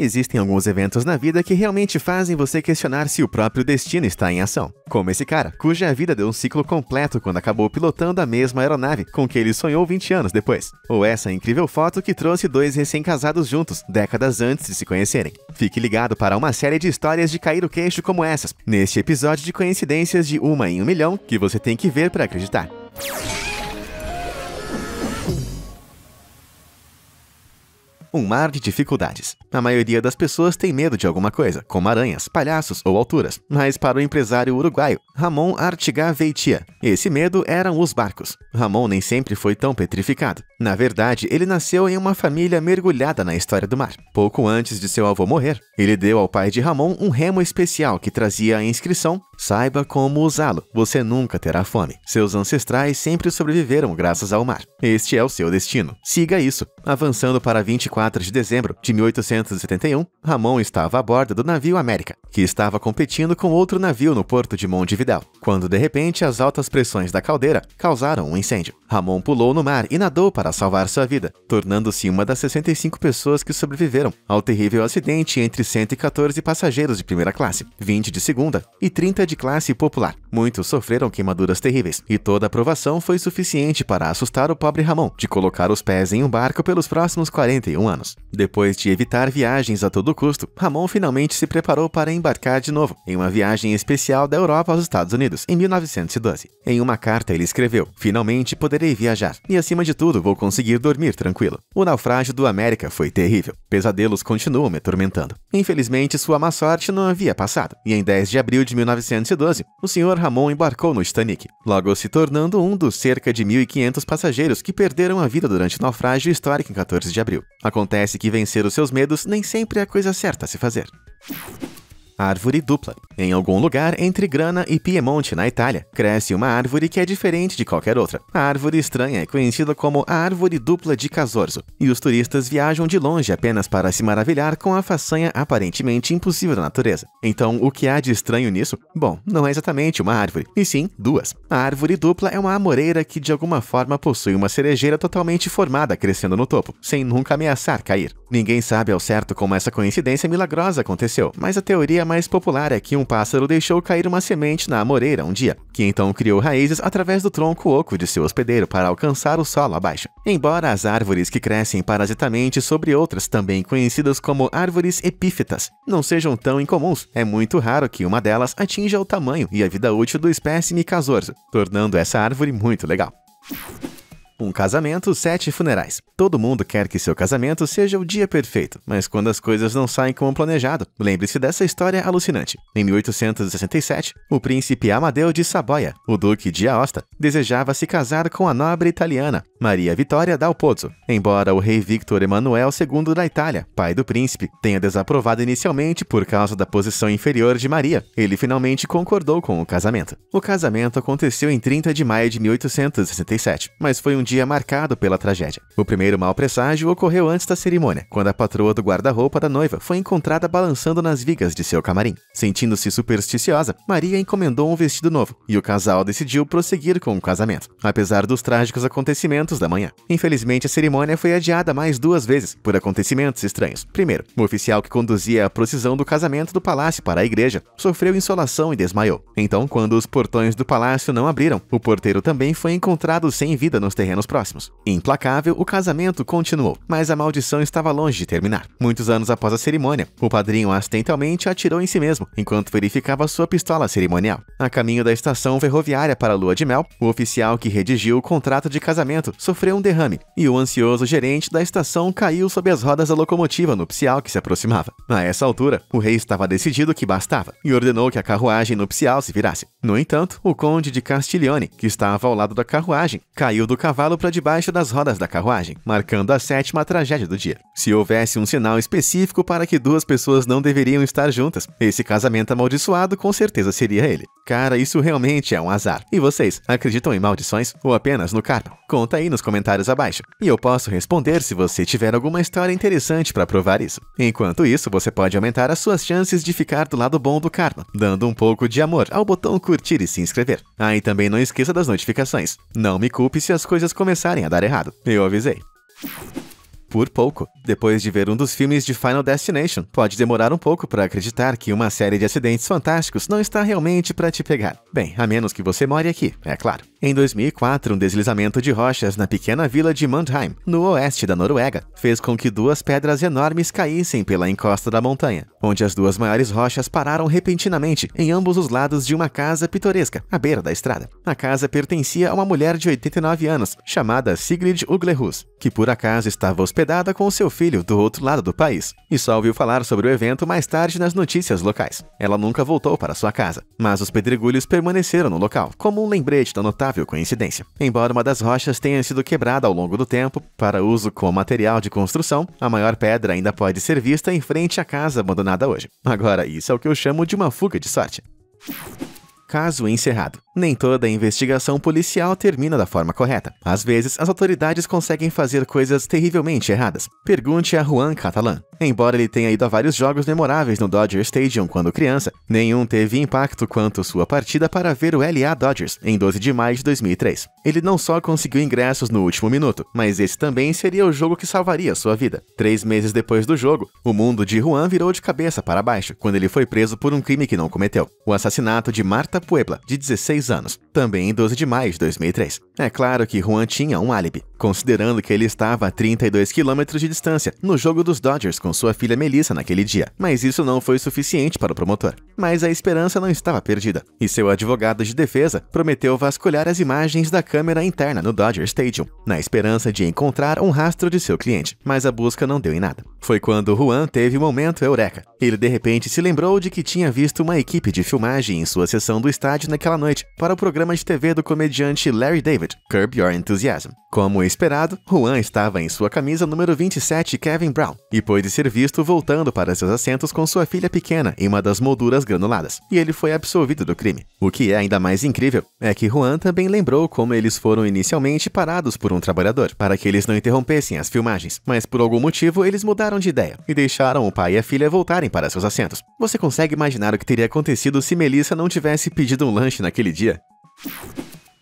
Existem alguns eventos na vida que realmente fazem você questionar se o próprio destino está em ação. Como esse cara, cuja vida deu um ciclo completo quando acabou pilotando a mesma aeronave com que ele sonhou 20 anos depois. Ou essa incrível foto que trouxe dois recém-casados juntos, décadas antes de se conhecerem. Fique ligado para uma série de histórias de cair o queixo como essas, neste episódio de coincidências de uma em um milhão que você tem que ver para acreditar. um mar de dificuldades. A maioria das pessoas tem medo de alguma coisa, como aranhas, palhaços ou alturas, mas para o empresário uruguaio Ramon Artigá Veitia, esse medo eram os barcos. Ramon nem sempre foi tão petrificado. Na verdade, ele nasceu em uma família mergulhada na história do mar. Pouco antes de seu avô morrer, ele deu ao pai de Ramon um remo especial que trazia a inscrição Saiba como usá-lo, você nunca terá fome. Seus ancestrais sempre sobreviveram graças ao mar. Este é o seu destino. Siga isso. Avançando para 24 de dezembro de 1871, Ramon estava a bordo do navio América, que estava competindo com outro navio no porto de Montevidéu, quando de repente as altas pressões da caldeira causaram um incêndio. Ramon pulou no mar e nadou para salvar sua vida, tornando-se uma das 65 pessoas que sobreviveram ao terrível acidente entre 114 passageiros de primeira classe, 20 de segunda e 30 de classe popular. Muitos sofreram queimaduras terríveis, e toda a provação foi suficiente para assustar o pobre Ramon de colocar os pés em um barco pelos próximos 41 anos. Depois de evitar viagens a todo custo, Ramon finalmente se preparou para embarcar de novo em uma viagem especial da Europa aos Estados Unidos, em 1912. Em uma carta ele escreveu, finalmente poderei viajar, e acima de tudo vou conseguir dormir tranquilo. O naufrágio do América foi terrível, pesadelos continuam me atormentando. Infelizmente sua má sorte não havia passado, e em 10 de abril de 1912, o senhor Senhor Ramon embarcou no Titanic, logo se tornando um dos cerca de 1.500 passageiros que perderam a vida durante o naufrágio histórico em 14 de abril. Acontece que vencer os seus medos nem sempre é a coisa certa a se fazer árvore dupla. Em algum lugar entre Grana e Piemonte, na Itália, cresce uma árvore que é diferente de qualquer outra. A árvore estranha é conhecida como a árvore dupla de Casorzo, e os turistas viajam de longe apenas para se maravilhar com a façanha aparentemente impossível da natureza. Então, o que há de estranho nisso? Bom, não é exatamente uma árvore, e sim duas. A árvore dupla é uma amoreira que de alguma forma possui uma cerejeira totalmente formada crescendo no topo, sem nunca ameaçar cair. Ninguém sabe ao certo como essa coincidência milagrosa aconteceu, mas a teoria mais popular é que um pássaro deixou cair uma semente na amoreira um dia, que então criou raízes através do tronco oco de seu hospedeiro para alcançar o solo abaixo. Embora as árvores que crescem parasitamente sobre outras, também conhecidas como árvores epífitas, não sejam tão incomuns, é muito raro que uma delas atinja o tamanho e a vida útil do espécime casorzo, tornando essa árvore muito legal. Um casamento, sete funerais. Todo mundo quer que seu casamento seja o dia perfeito, mas quando as coisas não saem como planejado, lembre-se dessa história alucinante. Em 1867, o príncipe Amadeu de Saboia, o duque de Aosta, desejava se casar com a nobre italiana Maria Vitória dal Pozzo. Embora o rei Victor Emanuel II da Itália, pai do príncipe, tenha desaprovado inicialmente por causa da posição inferior de Maria, ele finalmente concordou com o casamento. O casamento aconteceu em 30 de maio de 1867, mas foi um dia marcado pela tragédia. O primeiro mau presságio ocorreu antes da cerimônia, quando a patroa do guarda-roupa da noiva foi encontrada balançando nas vigas de seu camarim. Sentindo-se supersticiosa, Maria encomendou um vestido novo e o casal decidiu prosseguir com o casamento, apesar dos trágicos acontecimentos da manhã. Infelizmente, a cerimônia foi adiada mais duas vezes por acontecimentos estranhos. Primeiro, o oficial que conduzia a procissão do casamento do palácio para a igreja sofreu insolação e desmaiou. Então, quando os portões do palácio não abriram, o porteiro também foi encontrado sem vida nos terrenos anos próximos. Implacável, o casamento continuou, mas a maldição estava longe de terminar. Muitos anos após a cerimônia, o padrinho acidentalmente atirou em si mesmo, enquanto verificava sua pistola cerimonial. A caminho da estação ferroviária para a lua de mel, o oficial que redigiu o contrato de casamento sofreu um derrame, e o ansioso gerente da estação caiu sob as rodas da locomotiva nupcial que se aproximava. A essa altura, o rei estava decidido que bastava, e ordenou que a carruagem nupcial se virasse. No entanto, o conde de Castiglione, que estava ao lado da carruagem, caiu do cavalo para debaixo das rodas da carruagem, marcando a sétima tragédia do dia. Se houvesse um sinal específico para que duas pessoas não deveriam estar juntas, esse casamento amaldiçoado com certeza seria ele. Cara, isso realmente é um azar. E vocês, acreditam em maldições ou apenas no karma? Conta aí nos comentários abaixo. E eu posso responder se você tiver alguma história interessante para provar isso. Enquanto isso, você pode aumentar as suas chances de ficar do lado bom do karma, dando um pouco de amor ao botão curtir e se inscrever. Aí ah, também não esqueça das notificações. Não me culpe se as coisas começarem a dar errado. Eu avisei. Por pouco. Depois de ver um dos filmes de Final Destination, pode demorar um pouco para acreditar que uma série de acidentes fantásticos não está realmente para te pegar. Bem, a menos que você more aqui, é claro. Em 2004, um deslizamento de rochas na pequena vila de Mundheim, no oeste da Noruega, fez com que duas pedras enormes caíssem pela encosta da montanha, onde as duas maiores rochas pararam repentinamente em ambos os lados de uma casa pitoresca, à beira da estrada. A casa pertencia a uma mulher de 89 anos, chamada Sigrid Uglerhus, que por acaso estava hospedada com seu filho do outro lado do país, e só ouviu falar sobre o evento mais tarde nas notícias locais. Ela nunca voltou para sua casa, mas os pedregulhos permaneceram no local, como um lembrete da notável lamentável coincidência. Embora uma das rochas tenha sido quebrada ao longo do tempo para uso como material de construção, a maior pedra ainda pode ser vista em frente à casa abandonada hoje. Agora, isso é o que eu chamo de uma fuga de sorte caso encerrado. Nem toda investigação policial termina da forma correta. Às vezes, as autoridades conseguem fazer coisas terrivelmente erradas. Pergunte a Juan Catalan. Embora ele tenha ido a vários jogos memoráveis no Dodger Stadium quando criança, nenhum teve impacto quanto sua partida para ver o LA Dodgers em 12 de maio de 2003. Ele não só conseguiu ingressos no último minuto, mas esse também seria o jogo que salvaria sua vida. Três meses depois do jogo, o mundo de Juan virou de cabeça para baixo, quando ele foi preso por um crime que não cometeu. O assassinato de Marta Puebla, de 16 anos, também em 12 de maio de 2003. É claro que Juan tinha um álibi, considerando que ele estava a 32 quilômetros de distância no jogo dos Dodgers com sua filha Melissa naquele dia, mas isso não foi suficiente para o promotor. Mas a esperança não estava perdida, e seu advogado de defesa prometeu vasculhar as imagens da câmera interna no Dodger Stadium, na esperança de encontrar um rastro de seu cliente, mas a busca não deu em nada. Foi quando Juan teve um momento eureka. Ele de repente se lembrou de que tinha visto uma equipe de filmagem em sua sessão do do estádio naquela noite para o programa de TV do comediante Larry David, Curb Your Enthusiasm. Como esperado, Juan estava em sua camisa número 27 Kevin Brown e pôde ser visto voltando para seus assentos com sua filha pequena em uma das molduras granuladas, e ele foi absolvido do crime. O que é ainda mais incrível é que Juan também lembrou como eles foram inicialmente parados por um trabalhador para que eles não interrompessem as filmagens, mas por algum motivo eles mudaram de ideia e deixaram o pai e a filha voltarem para seus assentos. Você consegue imaginar o que teria acontecido se Melissa não tivesse pedido um lanche naquele dia?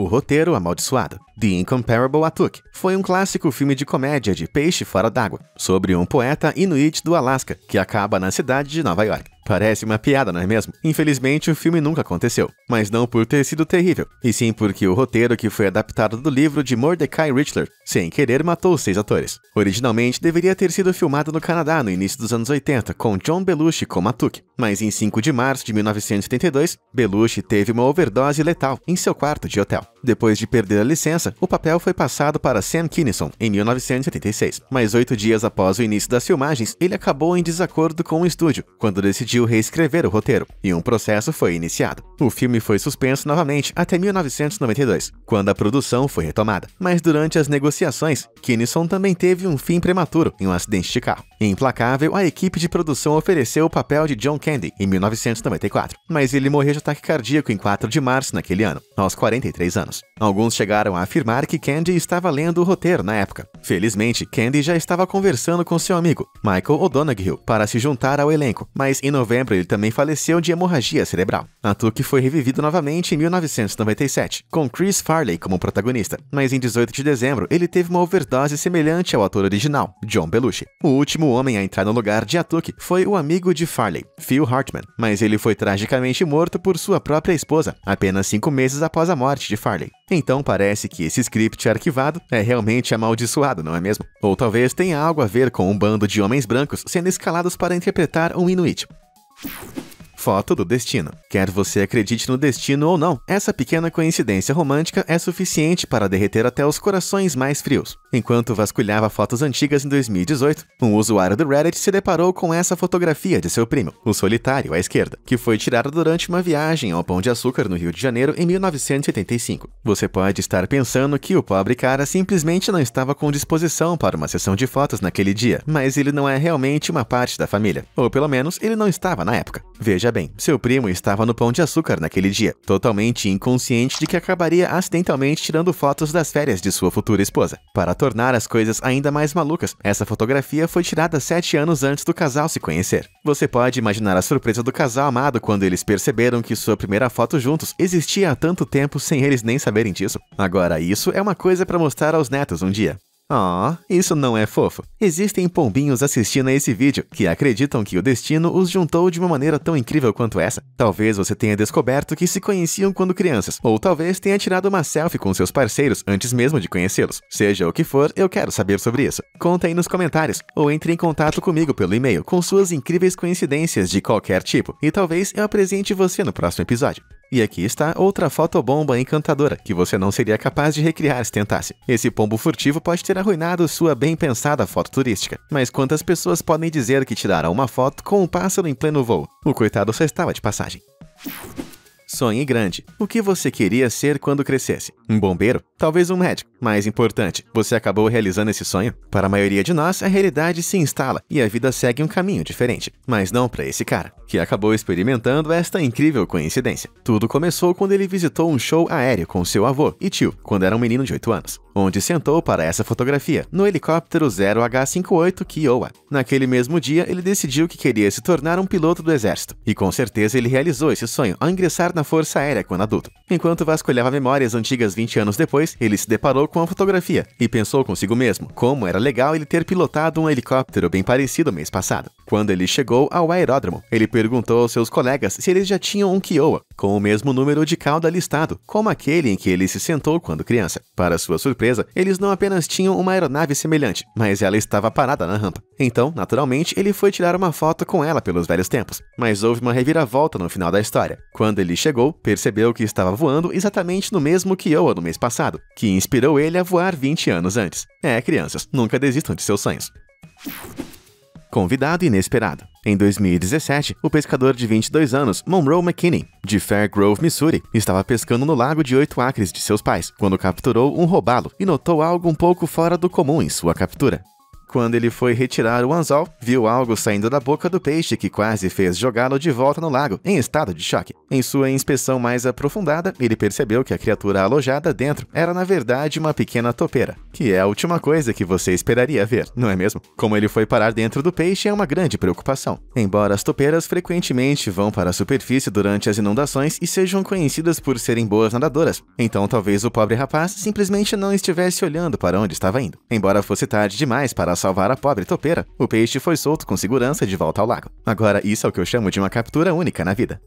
O Roteiro Amaldiçoado, The Incomparable Atuk, foi um clássico filme de comédia de peixe fora d'água, sobre um poeta inuit do Alasca que acaba na cidade de Nova York. Parece uma piada, não é mesmo? Infelizmente, o filme nunca aconteceu, mas não por ter sido terrível, e sim porque o roteiro que foi adaptado do livro de Mordecai Richler, sem querer, matou os seis atores. Originalmente, deveria ter sido filmado no Canadá no início dos anos 80, com John Belushi como Atuk, mas em 5 de março de 1972, Belushi teve uma overdose letal em seu quarto de hotel. Depois de perder a licença, o papel foi passado para Sam Kinison em 1986, mas oito dias após o início das filmagens, ele acabou em desacordo com o estúdio, quando decidiu reescrever o roteiro, e um processo foi iniciado. O filme foi suspenso novamente até 1992, quando a produção foi retomada, mas durante as negociações, Kinison também teve um fim prematuro em um acidente de carro. Implacável, a equipe de produção ofereceu o papel de John Candy em 1994, mas ele morreu de ataque cardíaco em 4 de março naquele ano, aos 43 anos anos. Alguns chegaram a afirmar que Candy estava lendo o roteiro na época. Felizmente, Candy já estava conversando com seu amigo, Michael O'Donoghue, para se juntar ao elenco, mas em novembro ele também faleceu de hemorragia cerebral. Atuque foi revivido novamente em 1997, com Chris Farley como protagonista, mas em 18 de dezembro ele teve uma overdose semelhante ao ator original, John Belushi. O último homem a entrar no lugar de Atuque foi o amigo de Farley, Phil Hartman, mas ele foi tragicamente morto por sua própria esposa, apenas cinco meses após a morte de Farley. Marley. Então parece que esse script arquivado é realmente amaldiçoado, não é mesmo? Ou talvez tenha algo a ver com um bando de homens brancos sendo escalados para interpretar um Inuit. Foto do destino. Quer você acredite no destino ou não, essa pequena coincidência romântica é suficiente para derreter até os corações mais frios. Enquanto vasculhava fotos antigas em 2018, um usuário do Reddit se deparou com essa fotografia de seu primo, o solitário à esquerda, que foi tirada durante uma viagem ao Pão de Açúcar no Rio de Janeiro em 1985. Você pode estar pensando que o pobre cara simplesmente não estava com disposição para uma sessão de fotos naquele dia, mas ele não é realmente uma parte da família, ou pelo menos ele não estava na época. Veja bem, seu primo estava no Pão de Açúcar naquele dia, totalmente inconsciente de que acabaria acidentalmente tirando fotos das férias de sua futura esposa. Para tornar as coisas ainda mais malucas, essa fotografia foi tirada sete anos antes do casal se conhecer. Você pode imaginar a surpresa do casal amado quando eles perceberam que sua primeira foto juntos existia há tanto tempo sem eles nem saberem disso. Agora, isso é uma coisa para mostrar aos netos um dia. Ah, oh, isso não é fofo. Existem pombinhos assistindo a esse vídeo que acreditam que o destino os juntou de uma maneira tão incrível quanto essa. Talvez você tenha descoberto que se conheciam quando crianças, ou talvez tenha tirado uma selfie com seus parceiros antes mesmo de conhecê-los. Seja o que for, eu quero saber sobre isso. Conta aí nos comentários, ou entre em contato comigo pelo e-mail com suas incríveis coincidências de qualquer tipo, e talvez eu apresente você no próximo episódio. E aqui está outra fotobomba encantadora, que você não seria capaz de recriar se tentasse. Esse pombo furtivo pode ter arruinado sua bem pensada foto turística, mas quantas pessoas podem dizer que tiraram uma foto com um pássaro em pleno voo? O coitado só estava de passagem. Sonhe grande. O que você queria ser quando crescesse? Um bombeiro? Talvez um médico. Mais importante, você acabou realizando esse sonho? Para a maioria de nós, a realidade se instala e a vida segue um caminho diferente. Mas não para esse cara, que acabou experimentando esta incrível coincidência. Tudo começou quando ele visitou um show aéreo com seu avô e tio, quando era um menino de 8 anos, onde sentou para essa fotografia no helicóptero 0H58 Kiowa. Naquele mesmo dia, ele decidiu que queria se tornar um piloto do exército, e com certeza ele realizou esse sonho ao ingressar na na Força Aérea quando adulto. Enquanto vasculhava memórias antigas 20 anos depois, ele se deparou com a fotografia e pensou consigo mesmo como era legal ele ter pilotado um helicóptero bem parecido mês passado. Quando ele chegou ao aeródromo, ele perguntou aos seus colegas se eles já tinham um Kiowa com o mesmo número de cauda listado, como aquele em que ele se sentou quando criança. Para sua surpresa, eles não apenas tinham uma aeronave semelhante, mas ela estava parada na rampa. Então, naturalmente, ele foi tirar uma foto com ela pelos velhos tempos, mas houve uma reviravolta no final da história. Quando ele chegou chegou, percebeu que estava voando exatamente no mesmo que eu no mês passado, que inspirou ele a voar 20 anos antes. É, crianças, nunca desistam de seus sonhos. Convidado inesperado. Em 2017, o pescador de 22 anos, Monroe McKinney, de Fairgrove, Missouri, estava pescando no lago de 8 acres de seus pais, quando capturou um robalo e notou algo um pouco fora do comum em sua captura. Quando ele foi retirar o anzol, viu algo saindo da boca do peixe que quase fez jogá-lo de volta no lago, em estado de choque. Em sua inspeção mais aprofundada, ele percebeu que a criatura alojada dentro era na verdade uma pequena topeira, que é a última coisa que você esperaria ver, não é mesmo? Como ele foi parar dentro do peixe é uma grande preocupação. Embora as topeiras frequentemente vão para a superfície durante as inundações e sejam conhecidas por serem boas nadadoras, então talvez o pobre rapaz simplesmente não estivesse olhando para onde estava indo. Embora fosse tarde demais para salvar a pobre topeira, o peixe foi solto com segurança de volta ao lago. Agora, isso é o que eu chamo de uma captura única na vida.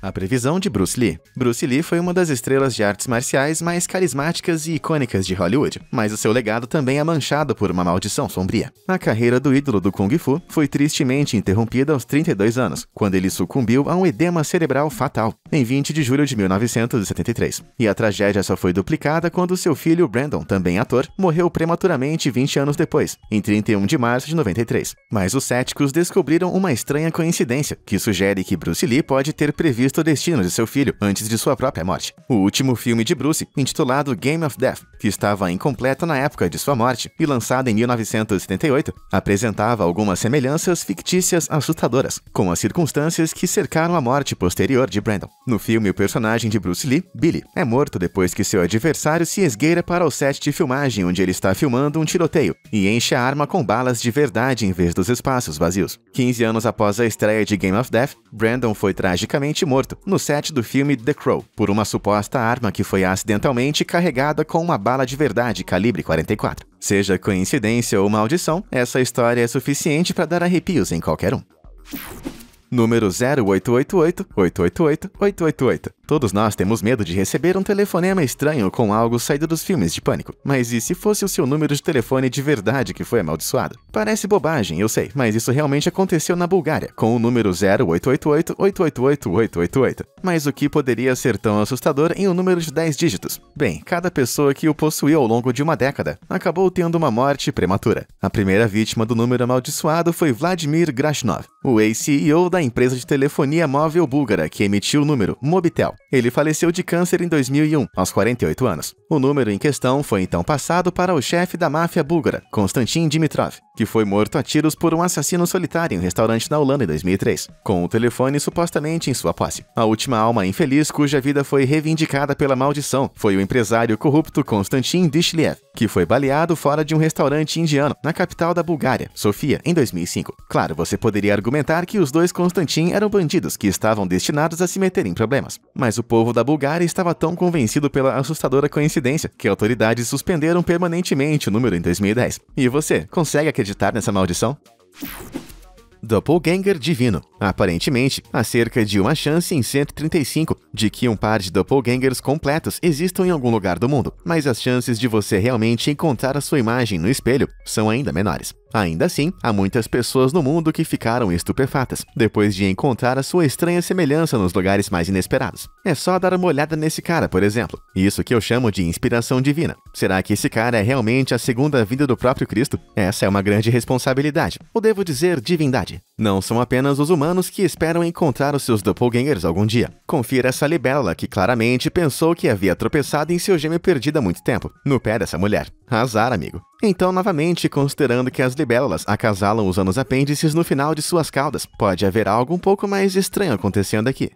A previsão de Bruce Lee. Bruce Lee foi uma das estrelas de artes marciais mais carismáticas e icônicas de Hollywood, mas o seu legado também é manchado por uma maldição sombria. A carreira do ídolo do Kung Fu foi tristemente interrompida aos 32 anos, quando ele sucumbiu a um edema cerebral fatal, em 20 de julho de 1973. E a tragédia só foi duplicada quando seu filho Brandon, também ator, morreu prematuramente 20 anos depois, em 31 de março de 93. Mas os céticos descobriram uma estranha coincidência, que sugere que Bruce Lee pode ter previsto o destino de seu filho antes de sua própria morte. O último filme de Bruce, intitulado Game of Death, que estava incompleto na época de sua morte e lançado em 1978, apresentava algumas semelhanças fictícias assustadoras com as circunstâncias que cercaram a morte posterior de Brandon. No filme, o personagem de Bruce Lee, Billy, é morto depois que seu adversário se esgueira para o set de filmagem onde ele está filmando um tiroteio e enche a arma com balas de verdade em vez dos espaços vazios. 15 anos após a estreia de Game of Death, Brandon foi tragicamente morto morto no set do filme The Crow, por uma suposta arma que foi acidentalmente carregada com uma bala de verdade calibre 44. Seja coincidência ou maldição, essa história é suficiente para dar arrepios em qualquer um número 0888-888-888. Todos nós temos medo de receber um telefonema estranho com algo saído dos filmes de pânico. Mas e se fosse o seu número de telefone de verdade que foi amaldiçoado? Parece bobagem, eu sei, mas isso realmente aconteceu na Bulgária, com o número 0888 888 888. Mas o que poderia ser tão assustador em um número de 10 dígitos? Bem, cada pessoa que o possuiu ao longo de uma década acabou tendo uma morte prematura. A primeira vítima do número amaldiçoado foi Vladimir Grashnov, o ex-CEO da empresa de telefonia móvel búlgara que emitiu o número Mobitel. Ele faleceu de câncer em 2001, aos 48 anos. O número em questão foi então passado para o chefe da máfia búlgara, Konstantin Dimitrov, que foi morto a tiros por um assassino solitário em um restaurante na Holanda em 2003, com o telefone supostamente em sua posse. A última alma infeliz cuja vida foi reivindicada pela maldição foi o empresário corrupto Konstantin Dishliev, que foi baleado fora de um restaurante indiano na capital da Bulgária, Sofia, em 2005. Claro, você poderia argumentar que os dois Constantin eram bandidos que estavam destinados a se meter em problemas. Mas o povo da Bulgária estava tão convencido pela assustadora coincidência que autoridades suspenderam permanentemente o número em 2010. E você, consegue acreditar nessa maldição? Doppelganger Divino. Aparentemente, há cerca de uma chance em 135 de que um par de doppelgangers completos existam em algum lugar do mundo, mas as chances de você realmente encontrar a sua imagem no espelho são ainda menores. Ainda assim, há muitas pessoas no mundo que ficaram estupefatas depois de encontrar a sua estranha semelhança nos lugares mais inesperados. É só dar uma olhada nesse cara, por exemplo. Isso que eu chamo de inspiração divina. Será que esse cara é realmente a segunda vinda do próprio Cristo? Essa é uma grande responsabilidade, ou devo dizer divindade. Não são apenas os humanos que esperam encontrar os seus doppelgangers algum dia. Confira essa libélula que claramente pensou que havia tropeçado em seu gêmeo perdido há muito tempo, no pé dessa mulher. Azar, amigo. Então, novamente, considerando que as libélulas acasalam usando os apêndices no final de suas caudas, pode haver algo um pouco mais estranho acontecendo aqui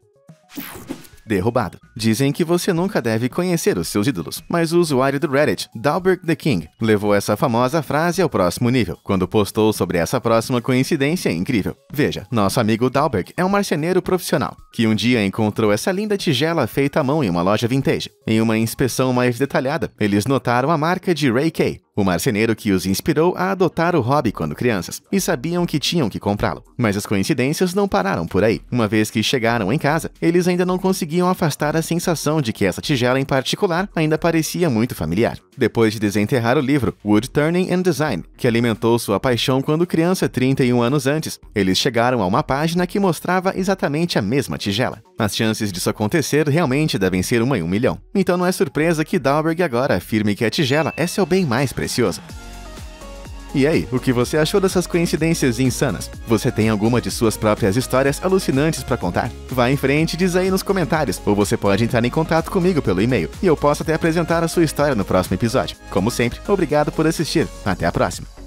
derrubado. Dizem que você nunca deve conhecer os seus ídolos, mas o usuário do Reddit, Dalbert the King, levou essa famosa frase ao próximo nível, quando postou sobre essa próxima coincidência incrível. Veja, nosso amigo Dalbert é um marceneiro profissional, que um dia encontrou essa linda tigela feita à mão em uma loja vintage. Em uma inspeção mais detalhada, eles notaram a marca de Ray K, o marceneiro que os inspirou a adotar o hobby quando crianças, e sabiam que tinham que comprá-lo. Mas as coincidências não pararam por aí. Uma vez que chegaram em casa, eles ainda não conseguiam afastar a sensação de que essa tigela em particular ainda parecia muito familiar. Depois de desenterrar o livro Wood Turning and Design, que alimentou sua paixão quando criança 31 anos antes, eles chegaram a uma página que mostrava exatamente a mesma tigela. As chances disso acontecer realmente devem ser uma em um milhão, então não é surpresa que Dalberg agora afirme que a tigela é seu bem mais precioso. E aí, o que você achou dessas coincidências insanas? Você tem alguma de suas próprias histórias alucinantes para contar? Vá em frente e diz aí nos comentários, ou você pode entrar em contato comigo pelo e-mail e eu posso até apresentar a sua história no próximo episódio. Como sempre, obrigado por assistir. Até a próxima!